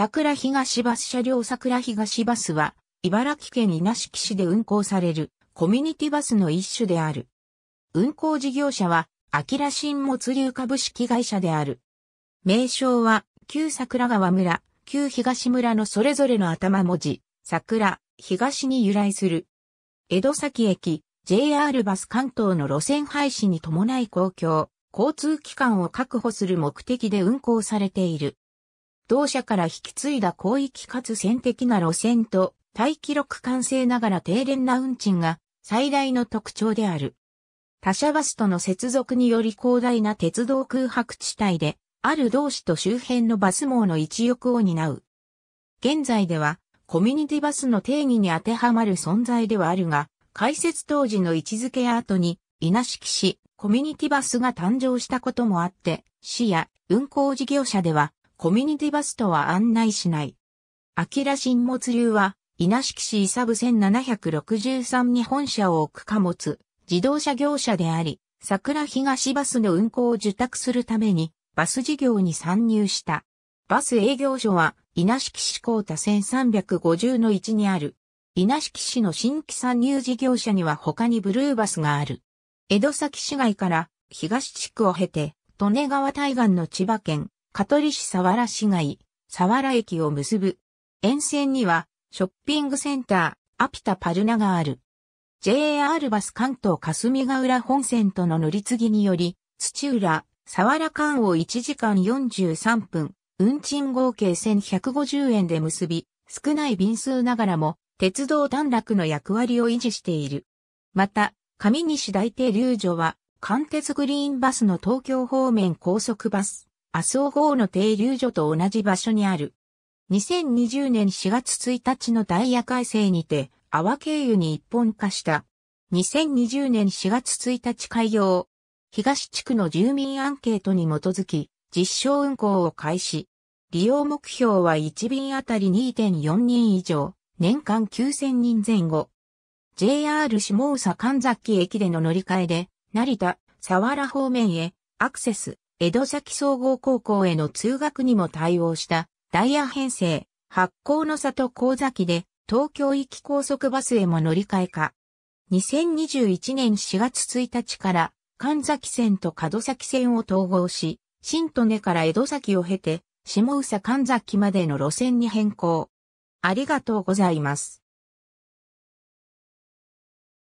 桜東バス車両桜東バスは、茨城県稲敷市で運行されるコミュニティバスの一種である。運行事業者は、アキラ新物流株式会社である。名称は、旧桜川村、旧東村のそれぞれの頭文字、桜、東に由来する。江戸崎駅、JR バス関東の路線廃止に伴い公共、交通機関を確保する目的で運行されている。同社から引き継いだ広域かつ線的な路線と、大記録完成ながら低廉な運賃が最大の特徴である。他社バスとの接続により広大な鉄道空白地帯で、ある同市と周辺のバス網の一翼を担う。現在では、コミュニティバスの定義に当てはまる存在ではあるが、開設当時の位置づけや後に、稲敷市、コミュニティバスが誕生したこともあって、市や運行事業者では、コミュニティバスとは案内しない。明神物流は、稲敷市伊佐部1763に本社を置く貨物、自動車業者であり、桜東バスの運行を受託するために、バス事業に参入した。バス営業所は、稲敷市高田1350の1にある。稲敷市の新規参入事業者には他にブルーバスがある。江戸崎市街から東地区を経て、利根川対岸の千葉県、香取市佐原市街、佐原駅を結ぶ。沿線には、ショッピングセンター、アピタパルナがある。JR バス関東霞ヶ浦本線との乗り継ぎにより、土浦、佐原間を1時間43分、運賃合計1150円で結び、少ない便数ながらも、鉄道短絡の役割を維持している。また、上西大手流所は、関鉄グリーンバスの東京方面高速バス、麻生号の停留所と同じ場所にある。2020年4月1日のダイヤ改正にて、阿波経由に一本化した。2020年4月1日開業。東地区の住民アンケートに基づき、実証運行を開始。利用目標は1便あたり2.4人以上、年間9000人前後。JR 下総神崎駅での乗り換えで、成田、佐原方面へアクセス、江戸崎総合高校への通学にも対応したダイヤ編成、発行の里高崎で東京行き高速バスへも乗り換えか。2021年4月1日から神崎線と門崎線を統合し、新利根から江戸崎を経て、下宇佐神崎までの路線に変更。ありがとうございます。